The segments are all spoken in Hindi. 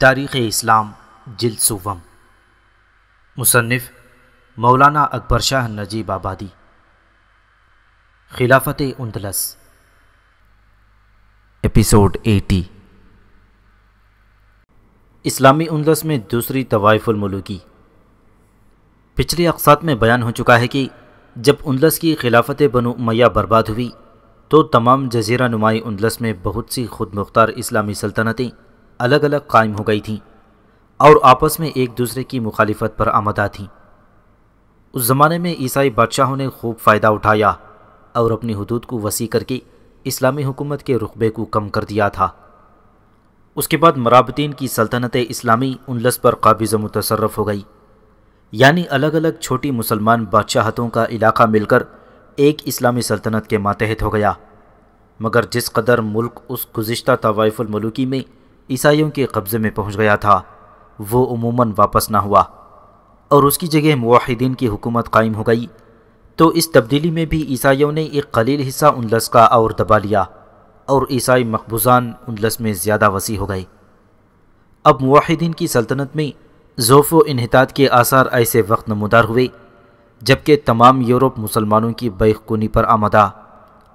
तारीख़ इस्लाम जिलसुवम मुसनफ़ मौलाना अकबर शाह नजीब आबादी खिलाफत उन्दलस एपिसोड 80 इस्लामी उन्दलस में दूसरी तवाइफुलमलूकी पिछले अकसात में बयान हो चुका है कि जब उनलस की खिलाफत बनो मैया बर्बाद हुई तो तमाम जजीरा नुमाई उन्दलस में बहुत सी खुद मुख्तार इस्लामी सल्तनतें अलग अलग कायम हो गई थीं और आपस में एक दूसरे की मुखालफत पर आमदा थीं उस ज़माने में ईसाई बादशाहों ने खूब फ़ायदा उठाया और अपनी हदूद को वसी करके इस्लामी हुकूमत के रुखबे को कम कर दिया था उसके बाद मराबतीन की सल्तनत इस्लामी उनलस पर काबिज़ मुतसरफ हो गई यानी अलग अलग छोटी मुसलमान बादशाहतों का इलाका मिलकर एक इस्लामी सल्तनत के मातहत हो गया मगर जिस कदर मुल्क उस गुज्त तवाइफुलमलूकी में ईसाइयों के कब्ज़े में पहुंच गया था वो उमूमन वापस ना हुआ और उसकी जगह मुहिदीन की हुकूमत कायम हो गई तो इस तब्दीली में भी ईसाइयों ने एक कलील हिस्सा उन लस का और दबा लिया और ईसाई मकबूजान उन लस में ज़्यादा वसी हो गए अब मुहिदीन की सल्तनत में जोफ़ व के आसार ऐसे वक्त नमदार हुए जबकि तमाम यूरोप मुसलमानों की बैखूनी पर आमदा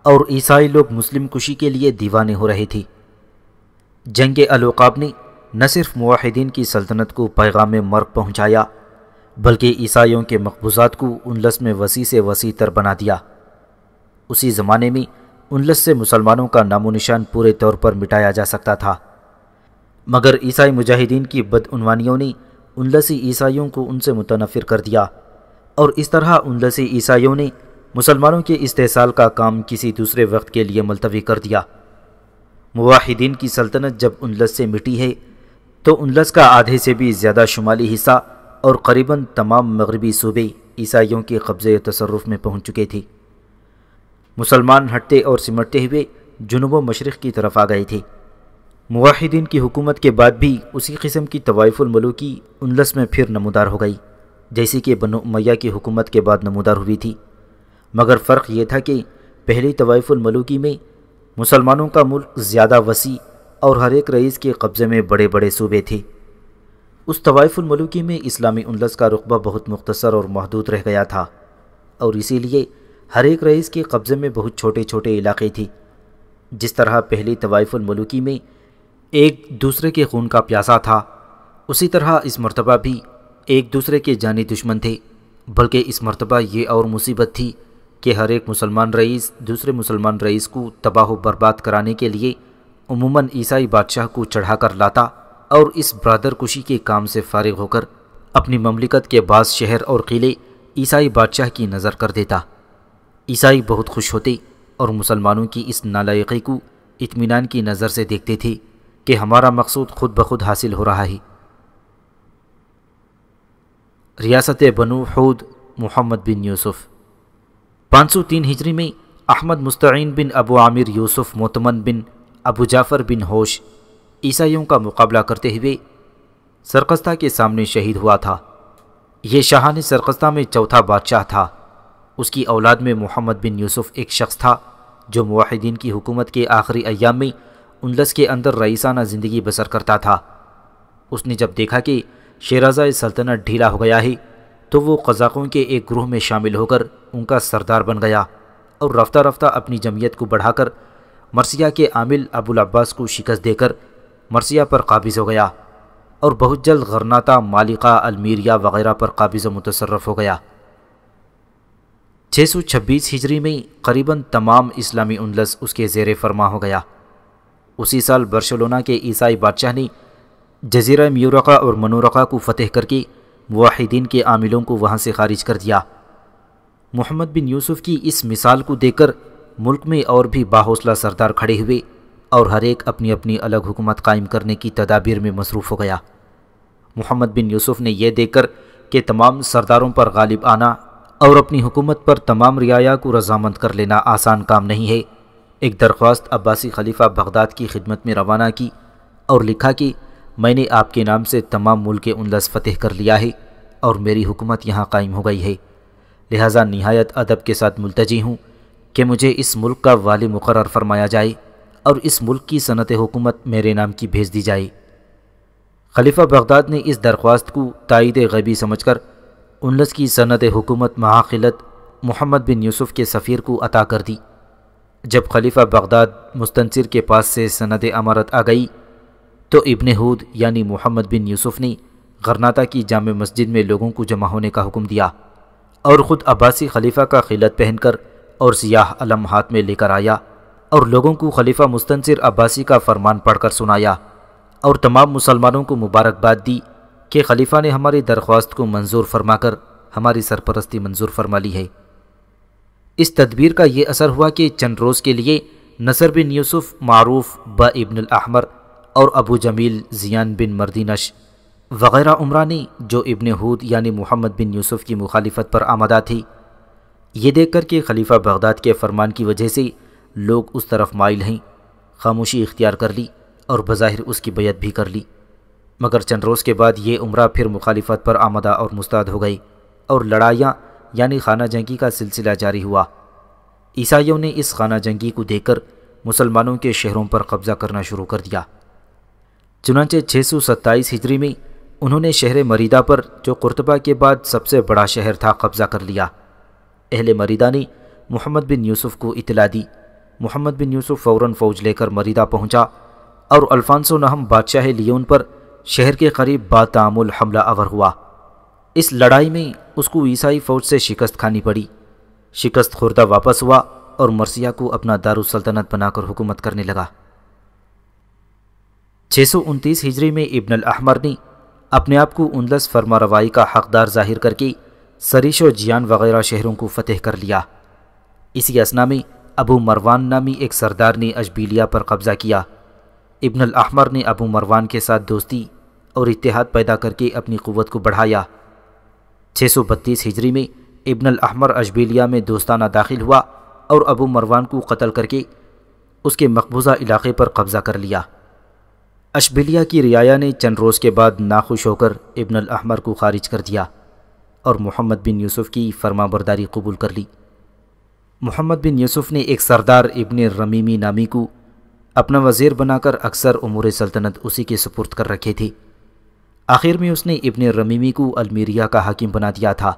और ईसाई लोग मुस्लिम कुशी के लिए दीवाने हो रहे थे जंग अलोकाब ने न सिर्फ माहिदीन की सल्तनत को पैगाम मर्ग पहुँचाया बल्कि ईसाइयों के मकबूजात को उनलस में वसी से वसी तर बना दिया उसी ज़माने में उनलस से मुसलमानों का नामो निशान पूरे तौर पर मिटाया जा सकता था मगर ईसाई मुजाहिदीन की बदउनवानियों ने लसी ईसाइयों को उनसे मुतनफ़िर कर दिया और इस तरह लसी ईसाइयों ने मुसलमानों के इस्तेसाल का काम किसी दूसरे वक्त के लिए मुलतवी कर दिया मुवाहिदीन की सल्तनत जब लस से मिटी है तो लस का आधे से भी ज़्यादा शुमाली हिस्सा और करीबन तमाम मगरबी सूबे ईसाइयों के कब्ज़े तसरफ में पहुँच चुके थे मुसलमान हटते और सिमटते हुए जुनूब मशरक़ की तरफ आ गए थे मुहिदीन की हुकूमत के बाद भी उसी किस्म की तवाइफुलमलूकी उनलस में फिर नमदार हो गई जैसे कि बनो मैया की हुकूमत के बाद नमदार हुई थी मगर फ़र्क यह था कि पहली तवाइफुलमलूकी में मुसलमानों का मुल्क ज़्यादा वसी और हर एक रईस के कब्ज़े में बड़े बड़े सूबे थे उस तवाइफुलमलूकी में इस्लामी उनलस का रुखबा बहुत मुख्तसर और महदूद रह गया था और इसीलिए हर एक रईस के कब्ज़े में बहुत छोटे छोटे इलाके थे जिस तरह पहली तवाइफुलमलूकी में एक दूसरे के खून का प्यासा था उसी तरह इस मरतबा भी एक दूसरे के जानी दुश्मन थे बल्कि इस मरतबा ये और मुसीबत थी कि हर एक मुसलमान रईस दूसरे मुसलमान रईस को तबाह बर्बाद कराने के लिए उमूमा ईसाई बादशाह को चढ़ा कर लाता और इस बरदर कुशी के काम से फारिग होकर अपनी ममलिकत के बाद शहर और किले ईसाई बादशाह की नज़र कर देता ईसाई बहुत खुश होते और मुसलमानों की इस नालायकी को इतमान की नज़र से देखते थे कि हमारा मकसूद खुद ब खुद हासिल हो रहा ही रियासत बनु हूद मोहम्मद बिन यूसुफ़ पाँच सौ तीन हिजरी में अहमद मुस्तैन बिन अबू आमिर यूसुफ मोतमन बिन अबू जाफ़र बिन होश ईसाइयों का मुकाबला करते हुए सरकस्ता के सामने शहीद हुआ था ये ने सरकस्ता में चौथा बादशाह था उसकी औलाद में मोहम्मद बिन यूसुफ एक शख्स था जो मुहिदीन की हुकूमत के आखिरी अयाम में उनलस के अंदर रईसाना ज़िंदगी बसर करता था उसने जब देखा कि शेराजा सल्तनत ढीला हो गया ही तो वो कज़ाकों के एक ग्रोह में शामिल होकर उनका सरदार बन गया और रफ्ता रफ्ता अपनी जमीयत को बढ़ाकर मरसिया के आमिल अबुल अब्बास को शिकस्त देकर मरसिया पर काबिज़ हो गया और बहुत जल्द गरनाता मालिका अलमीरिया वगैरह पर काबिज़ मुतसरफ हो गया छः सौ छब्बीस हिजरी में करीबन तमाम इस्लामी उनलस उसके जेर फरमा हो गया उसी साल बर्शलोना के ईसाई बादशाह ने जजीरा म्यूरका और मनोरका को फतेह करके वाहिदीन के आमिलों को वहाँ से खारिज कर दिया मोहम्मद बिन यूसुफ की इस मिसाल को देखकर मुल्क में और भी बाहौसला सरदार खड़े हुए और हर एक अपनी अपनी अलग हुकूमत कायम करने की तदाबीर में मसरूफ़ हो गया मोहम्मद बिन यूसुफ ने यह देखकर कि तमाम सरदारों पर गालिब आना और अपनी हुकूमत पर तमाम रियाया को रजामंद कर लेना आसान काम नहीं है एक दरख्वास्त अब्बासी खलीफा बगदाद की खिदमत में रवाना की और लिखा कि मैंने आपके नाम से तमाम मुल्क उनलस फतेह कर लिया है और मेरी हुकूमत यहाँ कायम हो गई है लिहाजा नहायत अदब के साथ मुलतजी हूँ कि मुझे इस मुल्क का वाली मुकर फरमाया जाए और इस मुल्क की सनत हुकूमत मेरे नाम की भेज दी जाए खलीफा बगदाद ने इस दरख्वास्त को तइद गबी समझ कर उनलस की सनत हुकूमत महाखिलत मोहम्मद बिन यूसुफ़ के सफ़ीर को अता कर दी जब खलीफा बगदाद मुस्तनसर के पास से सनद अमारत आ गई तो इबन हूद यानी मोहम्मद बिन यूसुफ़ ने गरनाता की जाम मस्जिद में लोगों को जमा होने का हुक्म दिया और ख़ुद अब्बासी खलीफा का खिलत पहनकर और सियाह अलम हाथ में लेकर आया और लोगों को खलीफा मुस्तनसर अब्बासी का फरमान पढ़कर सुनाया और तमाम मुसलमानों को मुबारकबाद दी कि खलीफा ने हमारी दरख्वास्त को मंजूर फरमाकर हमारी सरपरस्ती मंजूर फरमा ली है इस तदबीर का ये असर हुआ कि चंद रोज़ के लिए नसर बिन यूसुफ मारूफ ब इबन अहमर और अबू जमील जियान बिन मर्दीनश वगैरह उमरानी जो इबन हूद यानी मोहम्मद बिन यूसुफ की मुखालफत पर आमदा थी ये देख कर कि खलीफा बगदाद के फरमान की वजह से लोग उस तरफ माइल हैं खामोशी इख्तियार कर ली और बज़ाहिर उसकी बैत भी कर ली मगर चंद रोज़ के बाद ये उम्र फिर मुखालफत पर आमदा और मुस्ताद हो गई और लड़ाइयाँ यानी खाना जंगी का सिलसिला जारी हुआ ईसाइयों ने इस खाना जंगी को देखकर मुसलमानों के शहरों पर कब्जा करना शुरू कर दिया चुनाचे छः सौ सत्ताईस हिजरी में उन्होंने शहर मरीदा पर जो कुर्तबा के बाद सबसे बड़ा शहर था कब्ज़ा कर लिया अहल मरीदा ने मोहम्मद बिन यूसुफ को इतला दी मोहम्मद बिन यूसुफ फ़ौरन फ़ौज लेकर मरीदा पहुंचा और अल्फांसो नहम बादशाह लियोन पर शहर के करीब बातामुल हमला अवर हुआ इस लड़ाई में उसको ईसाई फौज से शिकस्त खानी पड़ी शिकस्त खुर्दा वापस हुआ और मरसिया को अपना दारुसल्तनत बनाकर हुकूमत करने लगा छः सौ उनतीस हिजरी में इब्न अहमर ने अपने आप को उनलस फरमा रवाई का हकदार जाहिर करके सरीश और जियान वगैरह शहरों को फतेह कर लिया इसी असना में अबू मरवान नामी एक सरदार ने अजबीलिया पर कब्ज़ा किया इब्न अहमर ने अबू मरवान के साथ दोस्ती और इतिहाद पैदा करके अपनी क़वत को बढ़ाया छः सौ बत्तीस हिजरी में इब्न अहमर अजबेलिया में दोस्ताना दाखिल हुआ और अबू मरवान को कत्ल करके उसके मकबूजा इलाके पर कब्ज़ा कर लिया अशबिलिया की रियाया ने चंद रोज़ के बाद नाखुश होकर इब्न अहमर को खारिज कर दिया और मोहम्मद बिन यूसुफ़ की फरमाबरदारी बरदारी कबूल कर ली मोहम्मद बिन यूसुफ़ ने एक सरदार इब्न रमीमी नामी को अपना वज़ीर बनाकर अक्सर उमूर सल्तनत उसी के सुपुर्द कर रखे थे आखिर में उसने इबन रमीमी को अलमीरिया का हाकिम बना दिया था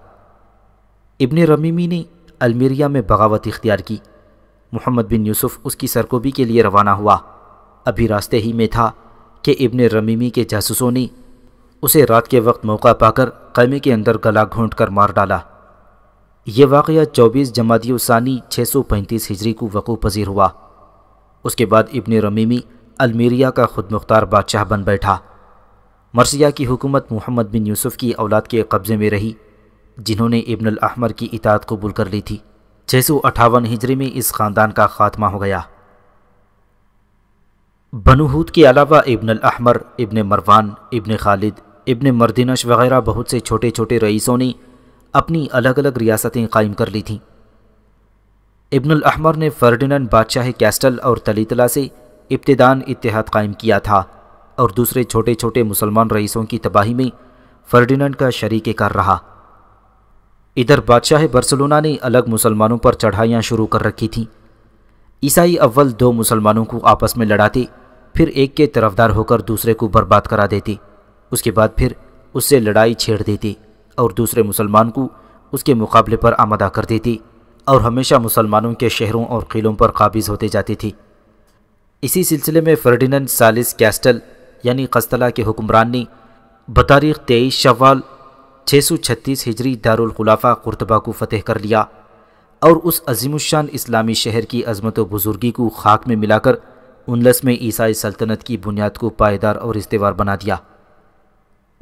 इबन रमीमी ने अलमीरिया में बगावत इख्तियार की मोहम्मद बिन यूसुफ उसकी सरकोबी के लिए रवाना हुआ अभी रास्ते ही में था कि इबन रमीमी के जासूसों ने उसे रात के वक्त मौका पाकर कैमे के अंदर गला घोंट कर मार डाला यह वाक़ चौबीस जमाती उसानी छः सौ पैंतीस हिजरी को वक़ू पजीर हुआ उसके बाद इबन रमीमी अलमीरिया का खुद मुख्तार बादशाह बन बैठा मरसिया की हुकूमत मोहम्मद बिन यूसुफ की औलाद के कब्ज़े में रही जिन्होंने इब्न अहमर की इताद कबूल कर ली थी छः सौ अठावन हिजरी में इस ख़ानदान का ख़ात्मा हो गया बनूहूद के अलावा इब्न अहमर इब्न मरवान इब्न खालिद इब्न मर्दिनश वगैरह बहुत से छोटे छोटे रईसों ने अपनी अलग अलग रियासतें कायम कर ली थीं इब्न अहमर ने फर्डिनन बादशाह कैस्टल और तलीतला से इब्तदान इतिहाद कायम किया था और दूसरे छोटे छोटे मुसलमान रईसों की तबाही में फर्डिनेंड का शरीक रहा इधर बादशाह बर्सलोना ने अलग मुसलमानों पर चढ़ाइयाँ शुरू कर रखी थीं ईसाई अव्वल दो मुसलमानों को आपस में लड़ाते फिर एक के तरफदार होकर दूसरे को बर्बाद करा देते उसके बाद फिर उससे लड़ाई छेड़ देती और दूसरे मुसलमान को उसके मुकाबले पर आमदा कर देती और हमेशा मुसलमानों के शहरों और किलों पर काबिज होते जाती थी इसी सिलसिले में फर्डिनेंड सालिस कैस्टल यानी कस्तला के हुक्मरानी ने बतारीख तेईस शवाल छः सौ छत्तीस हिजरी दारुलखलाफा कुरतबा को फ़तेह कर लिया और उस अजीमुशान इस्लामी शहर की अजमत व बुजुर्गी को खाक में मिलाकर उनलस में ईसाई सल्तनत की बुनियाद को पायदार और इस्तेवार बना दिया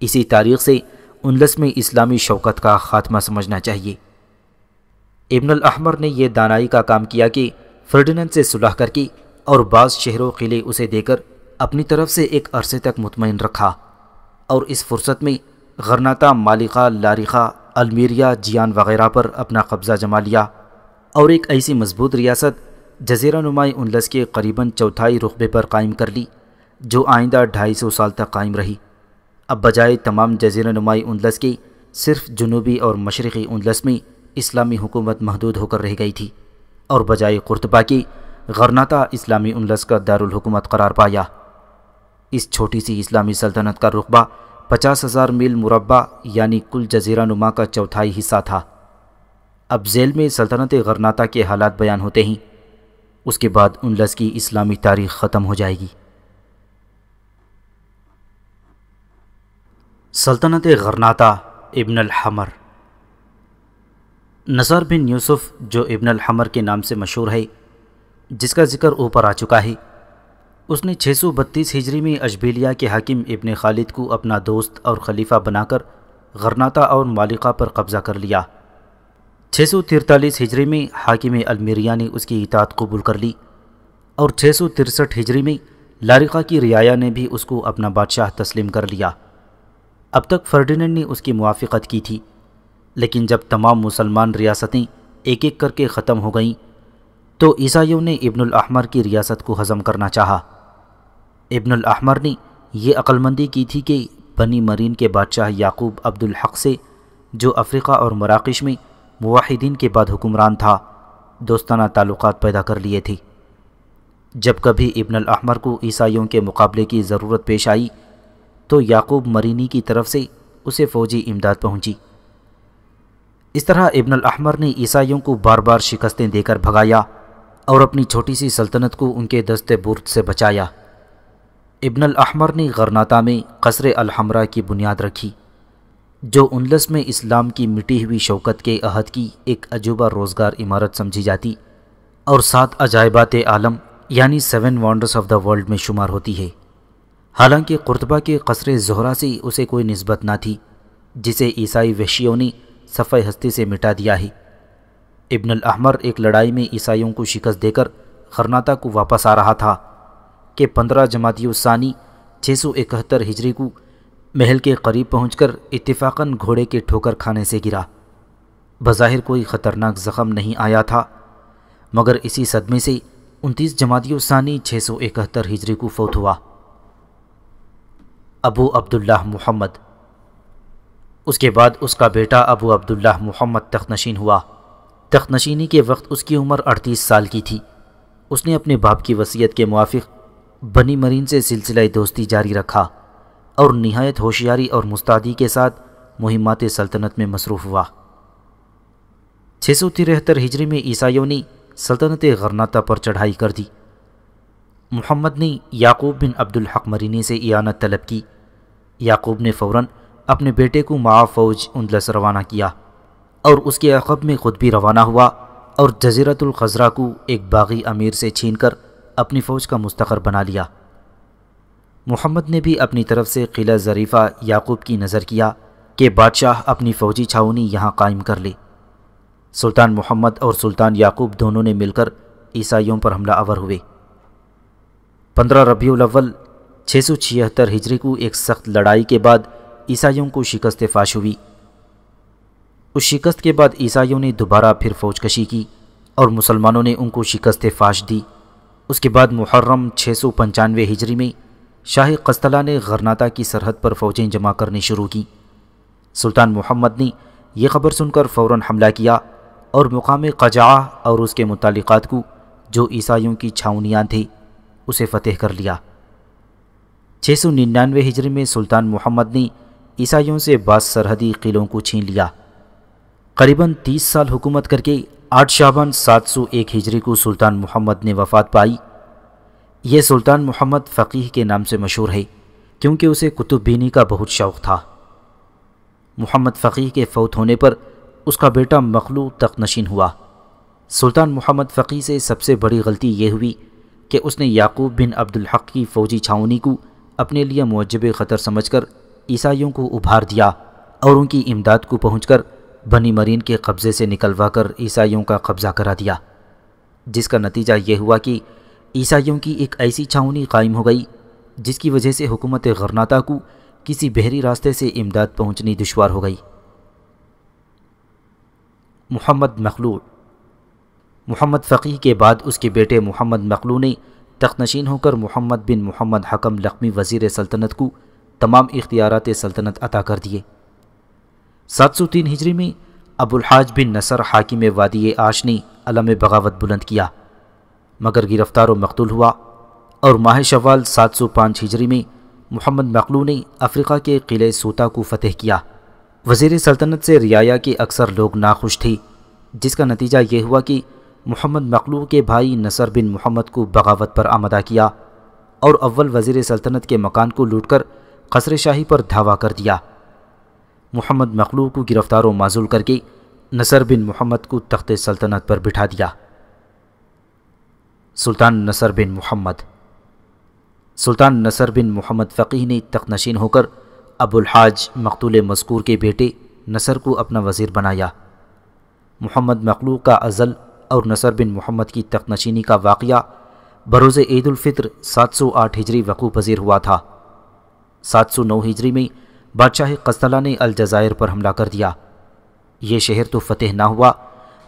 इसी तारीख से उनलस में इस्लामी शौकत का खात्मा समझना चाहिए इब्न अहमर ने यह दानाई का काम किया कि फर्डिनेंड से सुलह करके और बाज़ शहरों किले उसे देकर अपनी तरफ से एक अरसे तक मुतमिन रखा और इस फुर्सत में गरनाता मालिका लारिखा अलमीरिया जियान वगैरह पर अपना कब्ज़ा जमा लिया और एक ऐसी मजबूत रियासत जजीरा नुमाई उनलस के करीबन चौथाई रुखबे पर कायम कर ली जो आइंदा ढाई सौ साल तक कायम रही अब बजाय तमाम जजीरा नुमाई उनलस की सिर्फ जनूबी और मशरक़ी उनलस में इस्लामी हुकूमत महदूद होकर रह गई थी और बजाय कुरतबा की गरनाता इस्लामी उनलस का दारकूमत करार पाया इस छोटी सी इस्लामी सल्तनत का रुकबा पचास हज़ार मील मुरबा यानी कुल जजीरा नुमा का चौथाई हिस्सा था अब जेल में सल्तनत गरनाता के हालात बयान होते ही उसके बाद उन लस की इस्लामी तारीख ख़त्म हो जाएगी सल्तनत गरनाता इबन हमर नसर बिन यूसुफ़ जो इबन हमर के नाम से मशहूर है जिसका ज़िक्र ऊपर आ चुका है उसने 632 हिजरी में अजबेलिया के हाकिम इब्ने खालिद को अपना दोस्त और खलीफा बनाकर गरनाता और मालिका पर कब्ज़ा कर लिया छः सौ तिरतालीस हिजरी में हाकिम अलमेरिया ने उसकी इतात कबूल कर ली और छः सौ तिरसठ हिजरी में लारिका की रियाया ने भी उसको अपना बादशाह तस्लीम कर लिया अब तक फर्डिनेंड ने उसकी मुआफ़त की थी लेकिन जब तमाम मुसलमान रियासतें एक एक करके ख़त्म हो गईं तो ईसाइयों ने इब्नुल अहमर की रियासत को हज़म करना चाहा इब्न अहमर ने यह अक्लमंदी की थी कि बनी मरीन के बादशाह याकूब अब्दुल हक से जो अफ्रीका और मराकश में मुहिदीन के बाद हुक्मरान था दोस्ताना ताल्लुक पैदा कर लिए थे जब कभी इब्न अहमर को ईसाइयों के मुकाबले की ज़रूरत पेश आई तो याकूब मरीनी की तरफ से उसे फ़ौजी इमदाद पहुंची। इस तरह इब्न अहमर ने ईसाइयों को बार बार शिकस्तें देकर भगाया और अपनी छोटी सी सल्तनत को उनके दस्ते बुर्द से बचाया इब्न अहमर ने गरनाता में कसर अलहमरा की बुनियाद रखी जो उनलस में इस्लाम की मिटी हुई शौकत के अहद की एक अजूबा रोज़गार इमारत समझी जाती और सात अजायबात आलम यानी seven wonders of the world में शुमार होती है हालांकि कुर्तबा के कसर जहरा से उसे कोई नस्बत ना थी जिसे ईसाई वशियों ने सफ़े हस्ती से मिटा दिया है इब्न अहमर एक लड़ाई में ईसाइयों को शिकस्त देकर खरनाता को वापस आ रहा था के पंद्रह जमातियों सानी छः सौ इकहत्तर हिजरी को महल के करीब पहुंचकर इत्तेफाकन घोड़े के ठोकर खाने से गिरा बज़ाहिर कोई ख़तरनाक ज़ख़म नहीं आया था मगर इसी सदमे से उनतीस जमातियों सानी छः सौ इकहत्तर हिजरी को फौत हुआ अबू अब्दुल्ला मोहम्मद उसके बाद उसका बेटा अबू अब्दुल्ला मोहम्मद तखनशीन हुआ तखनशीनी के वक्त उसकी उम्र अड़तीस साल की थी उसने अपने बाप की वसीयत के मुआफ़ बनी मरीन से सिलसिला दोस्ती जारी रखा और नहायत होशियारी और मुस्तादी के साथ मुहिमात सल्तनत में मसरूफ़ हुआ छः सौ तिरहत्तर हिजरी में ईसाइयों ने सल्तनत गरनाता पर चढ़ाई कर दी मोहम्मद ने याकूब बिन अब्दुल हक मरीनी से इयानत तलब की याकूब ने फ़ौर अपने बेटे को मा फौज उन्दलस रवाना किया और उसके अकब में खुद भी रवाना हुआ और जजीरतुल खजरा को एक बागी अमीर से छीनकर अपनी फ़ौज का मुस्तकर बना लिया मोहम्मद ने भी अपनी तरफ से किला ज़रीफ़ा याकूब की नज़र किया कि बादशाह अपनी फ़ौजी छावनी यहाँ कायम कर ले सुल्तान मोहम्मद और सुल्तान याकूब दोनों ने मिलकर ईसाइयों पर हमला आवर हुए पंद्रह रबी अव्वल छः सौ छिहत्तर हिजरी को एक सख्त लड़ाई के बाद ईसाइयों को शिकस्त फाश हुई उस शिकस्त के बाद ईसाइयों ने दोबारा फिर फौज कशी की और मुसलमानों ने उनको शिकस्त फाश दी उसके बाद मुहर्रम छः सौ पंचानवे हिजरी में शाह कस्तला ने गरनाता की सरहद पर फ़ौजें जमा करनी शुरू की सुल्तान मोहम्मद ने यह खबर सुनकर फ़ौर हमला किया और मुकाम कजा और उसके मुतलक़ात को जो ईसाइयों की छावनियाँ थी उसे फ़तेह कर लिया छः सौ निन्यानवे हिजरी में सुल्तान मोहम्मद ने ईसाइयों से बास सरहदी किलों को छीन लिया करीबन तीस साल हुकूमत करके आठ शाबन सात सौ एक हिजरी को सुल्तान मोहम्मद ने वफात पाई यह सुल्तान मोहम्मद फ़कीह के नाम से मशहूर है क्योंकि उसे कुतुब बीनी का बहुत शौक़ था मोहम्मद फ़कीह के फौत होने पर उसका बेटा मखलू तकनशीन हुआ सुल्तान मोहम्मद फ़कीह से सबसे बड़ी गलती यह हुई कि उसने याकूब बिन अब्दुल हक की फ़ौजी छावनी को अपने लिए मुजब ख़तर समझ कर ईसाइयों को उभार दिया और उनकी इमदाद को पहुँच कर बनी मरीन के कब्ज़े से निकलवा कर ईसाइयों का कब्ज़ा करा दिया जिसका नतीजा ये हुआ कि ईसाइयों की एक ऐसी छावनी कायम हो गई जिसकी वजह से हुकूमत गरनाता को किसी बहरी रास्ते से इमदाद पहुंचनी दुशवार हो गई मोहम्मद मखलू मोहम्मद फ़कीह के बाद उसके बेटे मोहम्मद मखलू ने तखनशीन होकर मोहम्मद बिन मोहम्मद हकम लकमी वज़ी सल्तनत को तमाम इख्तियारत सल्तनत अता कर दिए सात सौ तीन हिजरी में हाज बिन नसर हाकिम वादी आश ने अलम बगावत बुलंद किया मगर गिरफ्तार व मकतूल हुआ और माह शवाल सात सौ पाँच हिजरी में मोहम्मद मकलू ने अफ्रीका के किले सूता को फतेह किया वजीर सल्तनत से रियाया के अक्सर लोग नाखुश थे जिसका नतीजा ये हुआ कि मोहम्मद मकलू के भाई नसर बिन मोहम्मद को बगावत पर आमदा किया और अव्वल वजीर सल्तनत के मकान को लूट कर कसर शाही पर धावा कर दिया मोहम्मद मखलू को गिरफ्तार व माजूल करके नसर बिन मोहम्मद को तख्त सल्तनत पर बिठा दिया सुल्तान नसर बिन मोहम्मद सुल्तान नसर बिन मोहम्मद फ़कीह ने नशीन होकर हाज मकतूल मस्कूर के बेटे नसर को अपना वज़ीर बनाया मोहम्मद मखलू का अज़ल और नसर बिन मोहम्मद की नशीनी का वाक़ बरोज़ ईदालफ़ितर सात सौ आठ हिजरी वक़ू पजीर हुआ था सात सौ नौ हिजरी में बादशाह कस्तला ने अलजायर पर हमला कर दिया ये शहर तो फतेह ना हुआ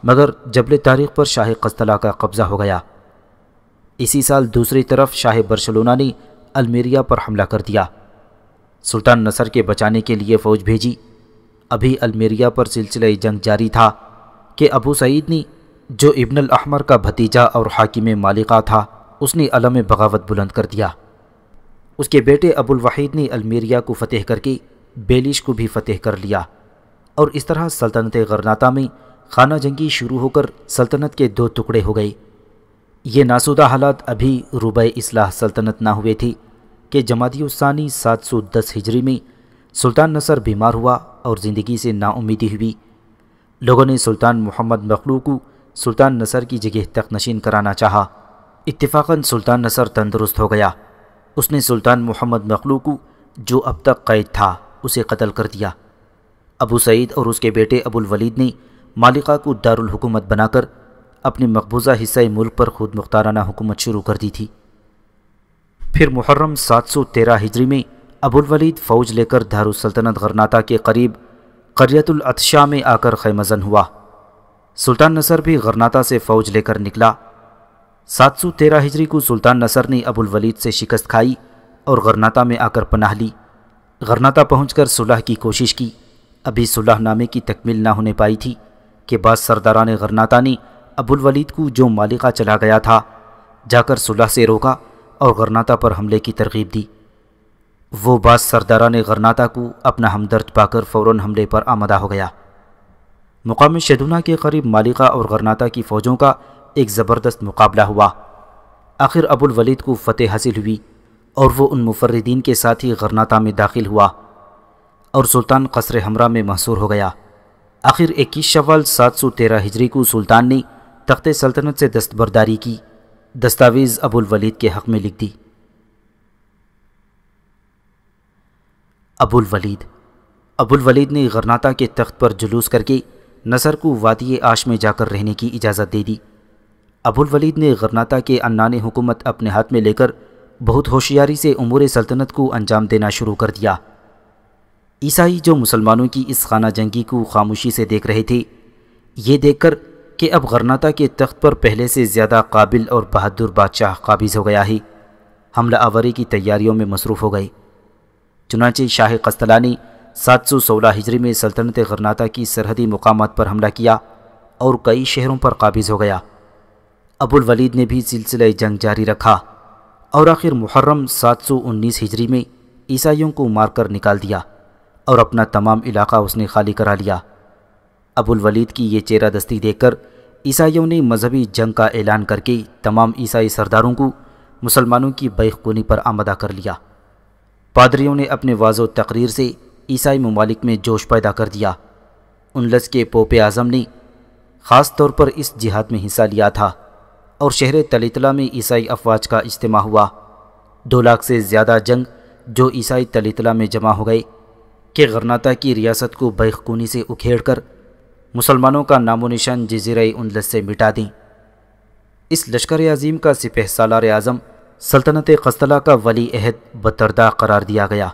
मगर जबल तारीख पर शाह कस्तला का कब्ज़ा हो गया इसी साल दूसरी तरफ शाह बर्सलोना ने अलमेरिया पर हमला कर दिया सुल्तान नसर के बचाने के लिए फ़ौज भेजी अभी अलमेरिया पर सिलसिला जंग जारी था कि अबू सईद ने जो इबन अहमर का भतीजा और हाकिम मालिका था उसने अलम बगावत बुलंद कर दिया उसके बेटे अबुल ने अलमेरिया को फतेह करके बेलिश को भी फतेह कर लिया और इस तरह सल्तनत गरनाता में खाना जंगी शुरू होकर सल्तनत के दो टुकड़े हो गए ये नासुदा हालात अभी रुबे इसलाह सल्तनत ना हुए थी कि जमाती सात सौ दस हिजरी में सुल्तान नसर बीमार हुआ और ज़िंदगी से नाउमीदी हुई लोगों ने सुल्तान मोहम्मद मखलू को सुल्तान नसर की जगह तकनशीन कराना चाहा इतफाक़न सुल्तान नसर तंदुरुस्त हो गया उसने सुल्तान मोहम्मद मखलू को जो अब तक कैद था उसे कत्ल कर दिया अबू सईद और उसके बेटे अबुल वलीद ने मालिका को दारकूमत बनाकर अपने मकबूजा हिस्सा मुल्क पर खुद मुख्ताराना हुकूमत शुरू कर दी थी फिर मुहर्रम 713 हिजरी में अबुल वलीद फ़ौज लेकर सल्तनत गरनाता के करीब अतशा में आकर खैमजन हुआ सुल्तान नसर भी गरनाता से फ़ौज लेकर निकला 713 हिजरी को सुल्तान नसर ने अबुल वलीद से शिकस्त खाई और गरनाता में आकर पनाह ली गरनाता पहुंचकर सुलह की कोशिश की अभी नामे की तकमील ना होने पाई थी कि बाद सरदारान गरनाता ने अबुल वलीद को जो मालिका चला गया था जाकर सुलह से रोका और गरनाता पर हमले की तरगीब दी वो बाद सरदारान गरनाता को अपना हमदर्द पाकर फ़ौर हमले पर आमदा हो गया मुकाम शदुना के करीब मालिका और गरनाता की फ़ौजों का एक ज़बरदस्त मुकाबला हुआ आखिर अबुल वलीद को फ़तेह हासिल हुई और वो उन मुफरदीन के साथ ही गरनाता में दाखिल हुआ और सुल्तान कसर हमरा में महसूर हो गया आखिर इक्कीस शवाल सात सौ तेरह हिजरी को सुल्तान ने तख्त सल्तनत से दस्तबरदारी की दस्तावेज़ अबुल वलीद के हक़ में लिख दी अबुल वलीद अबुल वलीद ने गरनाता के तख्त पर जुलूस करके नसर को वादी आश में जाकर रहने की इजाज़त दे दी अबुल वलीद ने गरनाता के अन्नान हुकूमत अपने हाथ में लेकर बहुत होशियारी से उमूर सल्तनत को अंजाम देना शुरू कर दिया ईसाई जो मुसलमानों की इस खाना जंगी को खामोशी से देख रहे थे ये देखकर कि अब गरनाता के तख्त पर पहले से ज़्यादा काबिल और बहादुर बादशाह काबिज हो गया है हमला आवरी की तैयारियों में मसरूफ़ हो गए चुनाचे शाह कस्तलानी सात सौ सोलह हिजरी में सल्तनत गरनाता की सरहदी मकाम पर हमला किया और कई शहरों पर काबिज हो गया अबुल वलीद ने भी सिलसिला जंग जारी रखा और आखिर मुहर्रम 719 हिजरी में ईसाइयों को मारकर निकाल दिया और अपना तमाम इलाका उसने खाली करा लिया अबुल वलीद की ये चेरा दस्ती देखकर ईसाइयों ने मजहबी जंग का ऐलान करके तमाम ईसाई सरदारों को मुसलमानों की बैखकूनी पर आमदा कर लिया पादरियों ने अपने वाजो तकरीर से ईसाई ममालिक में जोश पैदा कर दिया उनलस के पोप आज़म ने ख़ास तौर पर इस जिहाद में हिस्सा लिया था और शहर तलीतला में ईसाई अफवाज का इज्तम हुआ दो लाख से ज़्यादा जंग जो ईसाई तलीतला में जमा हो गई कि गरनाता की रियासत को बैखकूनी से उखेड़ कर मुसलमानों का नामो निशान जजीर से मिटा दी इस लश्कर अजीम का सिपह सालार आज़म सल्तनत खस्तला का वली अहद बतरदा करार दिया गया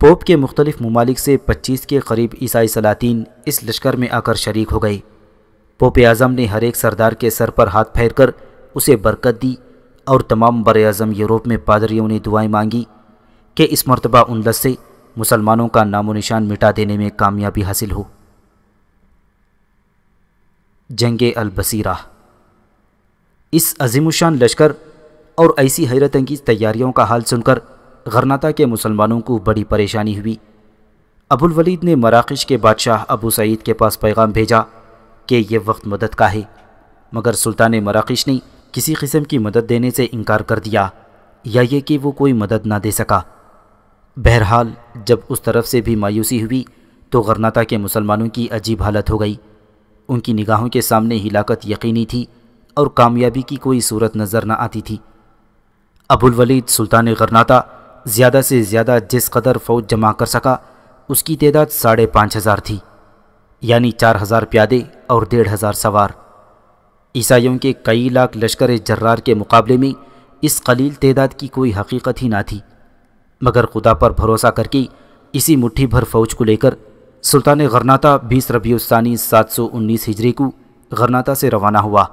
पोप के मुख्तलिफ ममालिक से पच्चीस के करीब ईसाई सलातीन इस लश्कर में आकर शरीक हो गई पोप आज़म ने हर एक सरदार के सर पर हाथ फेर कर उसे बरकत दी और तमाम बर अज़म यूरोप में पादरियों ने दुआएं मांगी कि इस मरतबा उन से मुसलमानों का नामो निशान मिटा देने में कामयाबी हासिल हो जंग अलबसरा इस अजीमुशान लश्कर और ऐसी हैरत अंगीज़ तैयारियों का हाल सुनकर गरनाता के मुसलमानों को बड़ी परेशानी हुई अबुल वलीद ने मराकश के बादशाह अबू सईद के पास पैगाम भेजा कि यह वक्त मदद का है मगर सुल्तान मराकश ने किसी किस्म की मदद देने से इनकार कर दिया या ये कि वो कोई मदद ना दे सका बहरहाल जब उस तरफ से भी मायूसी हुई तो गरनाता के मुसलमानों की अजीब हालत हो गई उनकी निगाहों के सामने हिलाकत यकीनी थी और कामयाबी की कोई सूरत नज़र न आती थी अबुल वलीद सुल्तान गरनाता ज़्यादा से ज़्यादा जिस कदर फ़ौज जमा कर सका उसकी तदाद साढ़े पाँच हज़ार थी यानी चार हज़ार प्यादे और डेढ़ हज़ार सवार ईसाइयों के कई लाख लश्कर जर्रार के मुकाबले में इस कलील तदाद की कोई हकीकत ही ना थी मगर खुदा पर भरोसा करके इसी मुट्ठी भर फौज को लेकर सुल्तान गरनाता बीस रबीस्तानी सात सौ उन्नीस हिजरी को गरनाता से रवाना हुआ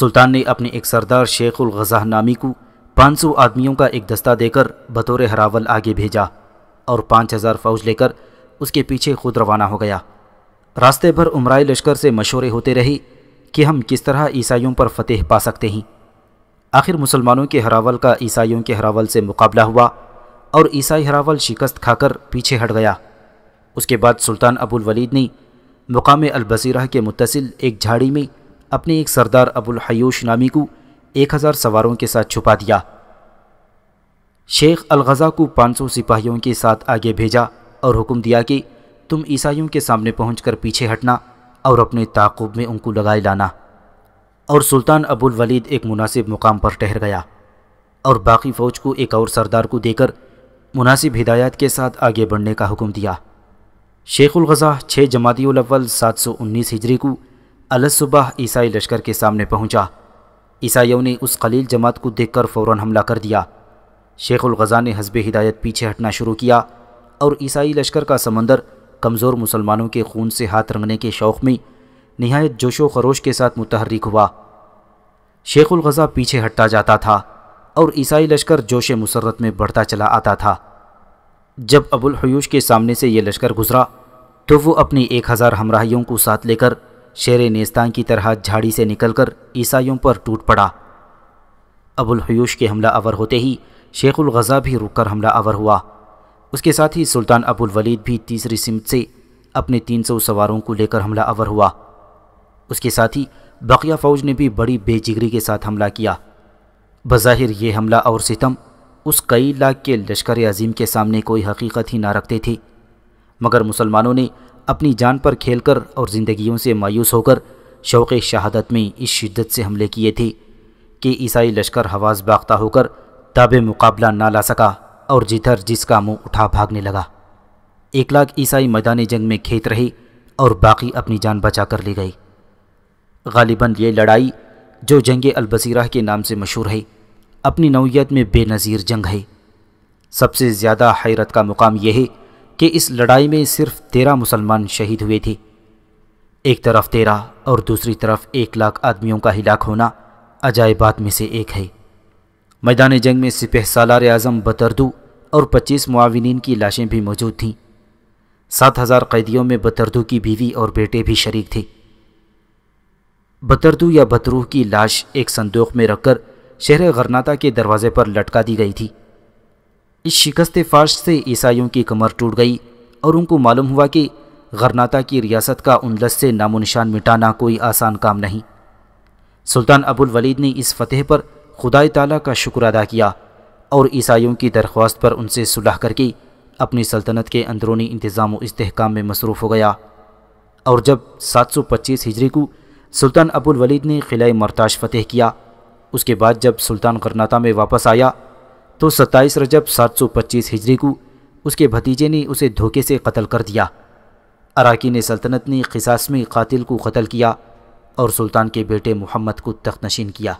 सुल्तान ने अपने एक सरदार शेख गज़ाह नामी को पाँच सौ आदमियों का एक दस्ता देकर बतौर हरावल आगे भेजा और पाँच हज़ार फौज लेकर उसके पीछे खुद रवाना हो गया रास्ते भर उमराई लश्कर से मशवरे होते रहे कि हम किस तरह ईसाइयों पर फतेह पा सकते हैं आखिर मुसलमानों के हरावल का ईसाइयों के हरावल से मुकाबला हुआ और ईसाई हरावल शिकस्त खाकर पीछे हट गया उसके बाद सुल्तान अबुल वलीद ने मुकाम अलबसीरा के मुतसिल एक झाड़ी में अपने एक सरदार अबुल हयूश नामी को एक हज़ार सवारों के साथ छुपा दिया शेख अलगज़ा को पाँच सौ सिपाहियों के साथ आगे भेजा और हुक्म दिया कि तुम ईसाइयों के सामने पहुंचकर पीछे हटना और अपने ताकुब में उनको लगाए लाना और सुल्तान अबुल वलीद एक मुनासिब मुकाम पर ठहर गया और बाकी फ़ौज को एक और सरदार को देकर मुनासिब हिदायत के साथ आगे बढ़ने का हुक्म दिया ग़जा छः अव्वल सात सौ उन्नीस हिजरी को अलसुबह ईसाई लश्कर के सामने पहुंचा। ईसाइयों ने उस कलील जमात को देखकर फ़ौर हमला कर दिया शेखुलगज़ा ने हसब हिदायत पीछे हटना शुरू किया और ईसाई लश्कर का समंदर कमज़ोर मुसलमानों के खून से हाथ रंगने के शौक़ में नहायत जोशो खरोश के साथ मुतहरक हुआ शेखुल गजा पीछे हटता जाता था और ईसाई लश्कर जोश मुसरत में बढ़ता चला आता था जब अबुल हयूश के सामने से यह लश्कर गुजरा तो वो अपने एक हज़ार हमराहियों को साथ लेकर शेर नेस्तान की तरह झाड़ी से निकलकर ईसाइयों पर टूट पड़ा अबुल हयूश के हमला अवर होते ही शेखुल गज़ा भी रुककर हमला अवर हुआ उसके साथ ही सुल्तान अबुल वलीद भी तीसरी सिमत से अपने 300 सवारों को लेकर हमला अवर हुआ उसके साथ ही बकिया फ़ौज ने भी बड़ी बेजिगरी के साथ हमला किया बज़ाहिर ये हमला और सितम उस कई लाख के लश्कर अजीम के सामने कोई हकीकत ही ना रखते थे मगर मुसलमानों ने अपनी जान पर खेलकर और ज़िंदगियों से मायूस होकर शौक़ शहादत में इस शिद्दत से हमले किए थे कि ईसाई लश्कर हवास बाख्ता होकर ताब मुकाबला ना ला सका और जिधर जिसका मुंह उठा भागने लगा एक लाख ईसाई मैदान जंग में खेत रहे और बाकी अपनी जान बचा कर ले गए गालिबा ये लड़ाई जो जंग अलबसीरा के नाम से मशहूर है अपनी नौीयत में बेनज़ीर जंग है सबसे ज़्यादा हैरत का मुकाम यह है कि इस लड़ाई में सिर्फ तेरह मुसलमान शहीद हुए थे एक तरफ तेरह और दूसरी तरफ एक लाख आदमियों का हिलाक होना अजायबात में से एक है मैदान जंग में सिपह सालार आज़म बतरदू और 25 मुआविन की लाशें भी मौजूद थीं सात हज़ार कैदियों में बतरदू की बीवी और बेटे भी शरीक थे बतरदू या बतरूह की लाश एक संदूक में रखकर शहर गरनाता के दरवाजे पर लटका दी गई थी इस शिकस्त फाश से ईसाइयों की कमर टूट गई और उनको मालूम हुआ कि गरनाता की रियासत का उनलस से नामो निशान मिटाना कोई आसान काम नहीं सुल्तान अबुल वलीद ने इस फतेह पर खुदाई ताला का शुक्र अदा किया और ईसाइयों की दरख्वास्त पर उनसे सुलह करके अपनी सल्तनत के अंदरूनी इंतज़ाम व में मसरूफ़ हो गया और जब 725 हिजरी को सुल्तान अबुल वलीद ने क़िला मरताश फतेह किया उसके बाद जब सुल्तान करनाता में वापस आया तो 27 रजब 725 हिजरी को उसके भतीजे ने उसे धोखे से कत्ल कर दिया ने सल्तनत ने खिसास में कातिल को कत्ल किया और सुल्तान के बेटे मोहम्मद को तख्त नशीन किया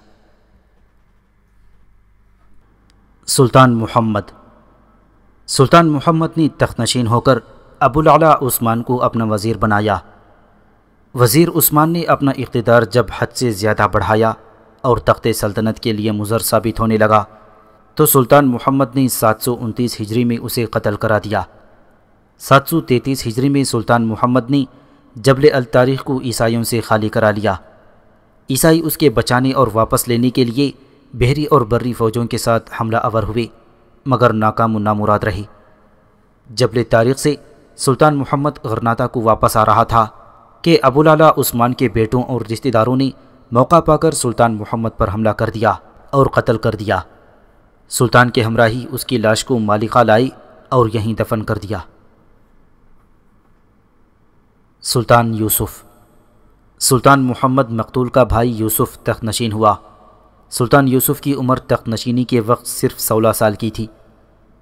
सुल्तान मोहम्मद सुल्तान मोहम्मद ने तख्तनशीन होकर अबुलला उस्मान को अपना वज़ीर बनाया वज़ीर उस्मान ने अपना इकतदार जब हद से ज़्यादा बढ़ाया और तख्त सल्तनत के लिए मुजर साबित होने लगा तो सुल्तान मोहम्मद ने सात सौ उनतीस हिजरी में उसे कत्ल करा दिया सात सौ तैंतीस हिजरी में सुल्तान मोहम्मद ने जबल अल तारीख को ईसाइयों से खाली करा लिया ईसाई उसके बचाने और वापस लेने के लिए बहरी और बर्री फ़ौजों के साथ हमला आवर हुए मगर नाकाम नामुराद रहे जबल तारीख से सुल्तान मोहम्मद गरनाता को वापस आ रहा था कि अबूलाला उस्मान के बेटों और रिश्तेदारों ने मौका पाकर सुल्तान मोहम्मद पर हमला कर दिया और कत्ल कर दिया सुल्तान के हमराही उसकी लाश को मालिका लाई और यहीं दफन कर दिया सुल्तान यूसुफ सुल्तान मोहम्मद मकतूल का भाई यूसुफ तख्त नशीन हुआ सुल्तान यूसुफ़ की उम्र तख्त नशीनी के वक्त सिर्फ सोलह साल की थी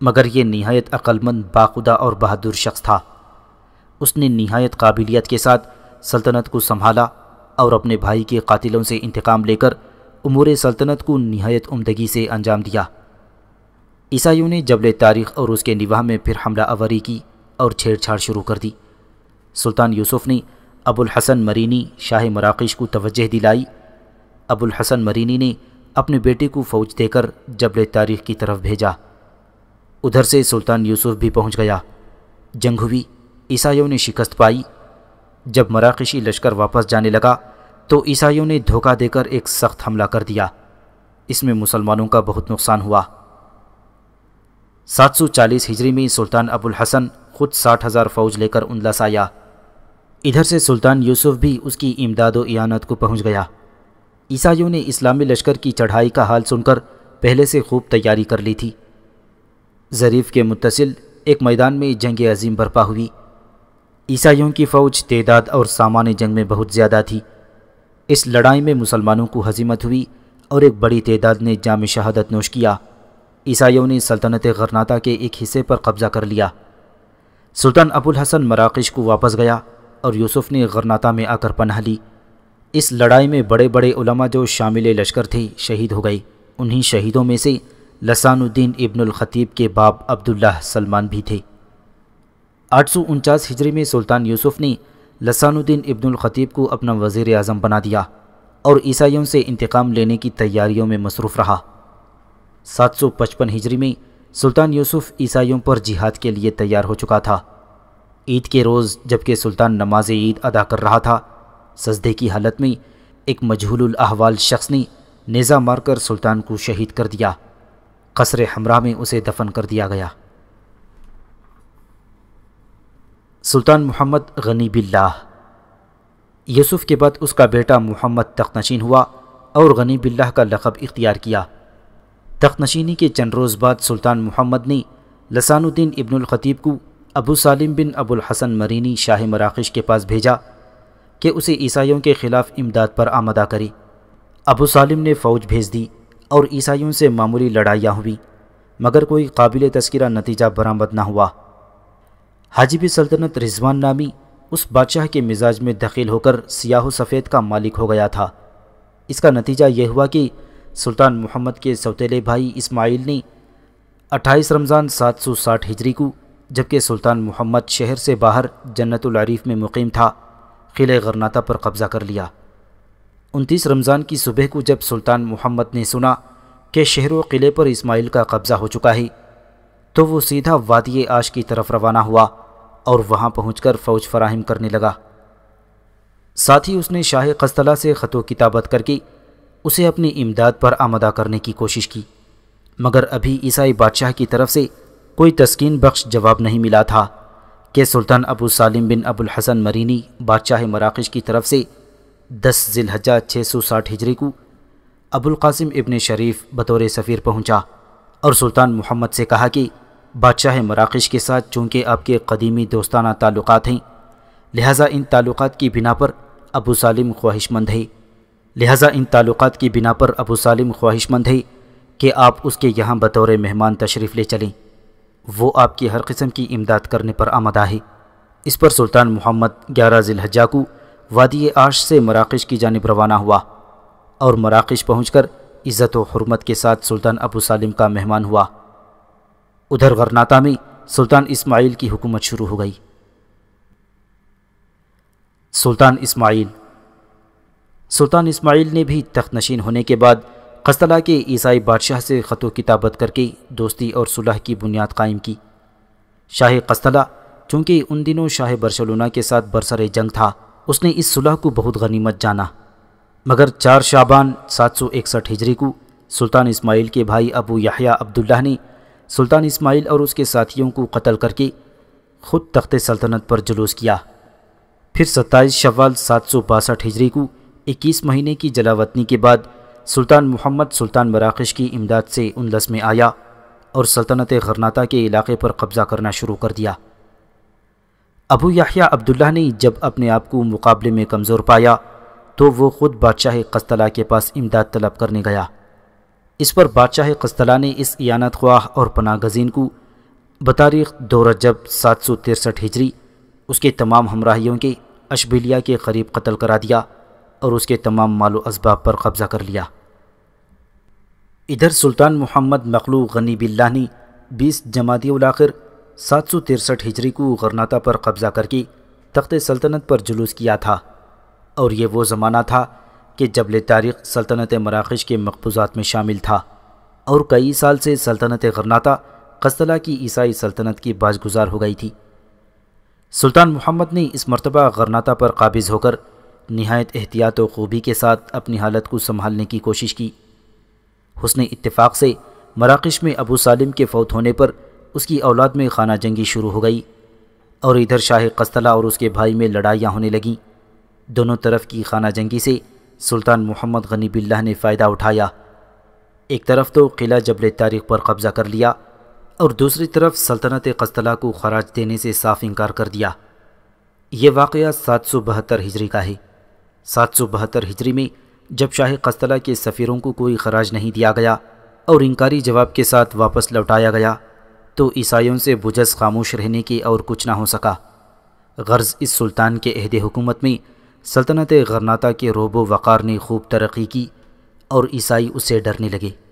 मगर यह नहायत अक्लमंद बाखुदा और बहादुर शख्स था उसने नहायत काबिलियत के साथ सल्तनत को संभाला और अपने भाई के कातिलों से इंतकाम लेकर उमूर सल्तनत को नहायत उमदगी से अंजाम दिया ईसाइयों ने जबल तारीख और उसके निवाह में फिर हमला आवरी की और छेड़छाड़ शुरू कर दी सुल्तान यूसुफ़ ने अबुल हसन मरीनी शाह मराकश को तवज्जह दिलाई अबुल हसन मरीनी ने अपने बेटे को फौज देकर जबल तारीख की तरफ भेजा उधर से सुल्तान यूसुफ भी पहुंच गया जंग हुई ईसाइयों ने शिकस्त पाई जब मराकशी लश्कर वापस जाने लगा तो ईसाइयों ने धोखा देकर एक सख्त हमला कर दिया इसमें मुसलमानों का बहुत नुकसान हुआ 740 हिजरी में सुल्तान अबुल हसन खुद साठ हज़ार फौज लेकर उनलस आया इधर से सुल्तान यूसुफ भी उसकी इमदाद इयानत को पहुंच गया ईसाइयों ने इस्लामी लश्कर की चढ़ाई का हाल सुनकर पहले से खूब तैयारी कर ली थी ज़रीफ के मुतसिल एक मैदान में जंग अजीम बर्पा हुई ईसाइयों की फ़ौज तदाद और सामान्य जंग में बहुत ज़्यादा थी इस लड़ाई में मुसलमानों को हजीमत हुई और एक बड़ी तदाद ने जाम शहादत नोश किया ईसाइयों ने सल्तनत गरनाता के एक हिस्से पर कब्ज़ा कर लिया सुल्तान अबुल हसन मराकश को वापस गया और यूसुफ ने गरनाता में आकर पनाह ली इस लड़ाई में बड़े बड़े उलमा जो शामिल लश्कर थे शहीद हो गए उन्हीं शहीदों में से लसानुद्दीन इब्नुल ख़तीब के बाप अब्दुल्ला सलमान भी थे आठ सौ उनचास हिजरी में सुल्तान यूसुफ ने लसानुद्दीन इब्नुल ख़तीब को अपना वज़ी अजम बना दिया और ईसाइयों से इंतकाम लेने की तैयारियों में मसरूफ़ रहा सात सौ पचपन हिजरी में सुल्तान यूसुफ ईसाइयों पर जिहाद के लिए तैयार हो चुका था ईद के रोज़ जबकि सुल्तान नमाज ईद अदा कर रहा था सजदे की हालत में एक मजहूल अहवाल शख्स ने नेज़ा मारकर सुल्तान को शहीद कर दिया कसर हमरा में उसे दफन कर दिया गया सुल्तान मोहम्मद गनी बिल्ला यूसुफ़ के बाद उसका बेटा मोहम्मद तख्तनशीन हुआ और गनी बिल्ला का लकब इख्तियार किया तख्तनशीनी के चंद रोज़ बाद सुल्तान मोहम्मद ने लसानुद्दीन इब्नुल ख़तीब को अबू सालिम बिन अबुल हसन मरीनी शाह मराकश के पास भेजा कि उसे ईसाइयों के ख़िलाफ़ इमदाद पर आमदा करी अबू सालिम ने फ़ौज भेज दी और ईसाइयों से मामूली लड़ाइयाँ हुई मगर कोई काबिल तस्करा नतीजा बरामद ना हुआ हाजिबी सल्तनत रिजवान नामी उस बादशाह के मिजाज में दखिल होकर सियाह सफ़ेद का मालिक हो गया था इसका नतीजा यह हुआ कि सुल्तान मोहम्मद के सौतेले भाई इस्माइल ने 28 रमज़ान 760 हिजरी को जबकि सुल्तान मोहम्मद शहर से बाहर जन्नतुल आरीफ में मुकीम था किले गरनाता पर कब्ज़ा कर लिया उनतीस रमज़ान की सुबह को जब सुल्तान मोहम्मद ने सुना कि शहर व किले पर इस्माइल का कब्ज़ा हो चुका है तो वो सीधा वादिय आश की तरफ रवाना हुआ और वहाँ पहुँच कर फ़ौज फराहम करने लगा साथ ही उसने शाह कस्तला से ख़तो किताबत करके उसे अपनी इमदाद पर आमदा करने की कोशिश की मगर अभी ईसाई बादशाह की तरफ से कोई तस्किन बख्श जवाब नहीं मिला था कि सुल्तान अबू सालिम बिन अबुल हसन मरीनी बादशाह मराकश की तरफ से दस जिलहजा छः सौ साठ हिजरी को अबुल कासिम इबन शरीफ बतौर सफ़ीर पहुंचा और सुल्तान मोहम्मद से कहा कि बादशाह मराकश के साथ चूँकि आपके कदीमी दोस्ताना ताल्लुक हैं लिहाजा इन ताल्लुक की बिना पर अबू सालिम ख्वाहिशमंद है लिहाजा इन ताल्लुक की बिना पर अबू सालिम ख्वाहिशमंद है कि आप उसके यहाँ बतौर मेहमान तशरीफ़ ले चलें वो आपकी हर किस्म की इमदाद करने पर आमदा है इस पर सुल्तान मोहम्मद ग्यारह जिलहजा को वादी आश से मराकश की जानब रवाना हुआ और मराकश पहुँच कर इज़्ज़त हरमत के साथ सुल्तान अबू सालिम का मेहमान हुआ उधर गरनाता में सुल्तान इस्माइल की हुकूमत शुरू हो गई सुल्तान इस्माइल सुल्तान इस्माइल ने भी तख्त नशीन होने के बाद खस्तला के ईसाई बादशाह से ख़तो किताबत करके दोस्ती और सुलह की बुनियाद कायम की शाह खस्तला चूँकि उन दिनों शाह बर्सलूना के साथ बरसर जंग था उसने इस सुलह को बहुत गनीमत जाना मगर चार शाबान सात सौ इकसठ हिजरी को सुल्तान इस्माइल के भाई अबू याहिया अब्दुल्ला ने सुल्तान इस्माइल और उसके साथियों को कत्ल करके खुद तख्त सल्तनत पर जुलूस किया फिर सत्ताईस शवाल सात सौ बासठ हिजरी को इक्कीस महीने की जलावतनी के बाद सुल्तान मोहम्मद सुल्तान मराकश की इमदाद से उन में आया और सल्तनत गरनाता के इलाके पर कब्ज़ा करना शुरू कर दिया अबू याहिया अब्दुल्ला ने जब अपने आप को मुकाबले में कमज़ोर पाया तो वो ख़ुद बादशाह कस्तला के पास इमदाद तलब करने गया इस पर बादशाह कस्तला ने इस यानत ख्वाह और पना गजीन को बतारीख दो रजब सात सौ तिरसठ हिजरी उसके तमाम हमराहियों के अशबिलिया के करीब कत्ल करा दिया और उसके तमाम मालो इसबाब पर कब्ज़ा कर लिया इधर सुल्तान मोहम्मद मखलू गनी बिल्ला ने बीस जमाती उलाखिर सात सौ तिरसठ हिजरी को गरनाता पर कब्ज़ा करके तख्त सल्तनत पर जुलूस किया था और ये वो ज़माना था कि जबल तारीख़ सल्तनत मराकश के मकबूज़ात में शामिल था और कई साल से सल्तनत गरनाता कस्तला की ईसाई सल्तनत की बाजगुजार हो गई थी सुल्तान मोहम्मद ने इस मरतबा गरनाता पर काबिज़ होकर नहायत एहतियात और खूबी के साथ अपनी हालत को संभालने की कोशिश की उसने इतफाक़ से मराकश में अबू सालिम के फौत होने पर उसकी औलाद में खाना जंगी शुरू हो गई और इधर शाह कस्तला और उसके भाई में लड़ाइयाँ होने लगें दोनों तरफ की खाना जंगी से सुल्तान मोहम्मद गनी बिल्ला ने फ़ायदा उठाया एक तरफ तो किला जबल तारीख पर कब्ज़ा कर लिया और दूसरी तरफ सल्तनत कस्तला को खराज देने से साफ इनकार कर दिया ये वाक़ सात सौ बहत्तर हिजरी का है सात सौ बहत्तर हिजरी में जब शाह कस्तला के सफ़ीरों को कोई खराज नहीं दिया गया और इनकारी जवाब के साथ वापस लौटाया गया तो ईसाइयों से बुजस खामोश रहने की और कुछ ना हो सका गर्ज इस सुल्तान के अहद हुकूमत में सल्तनत गरनाता के रोबो वक़ार ने खूब तरक्की की और ईसाई उसे डरने लगे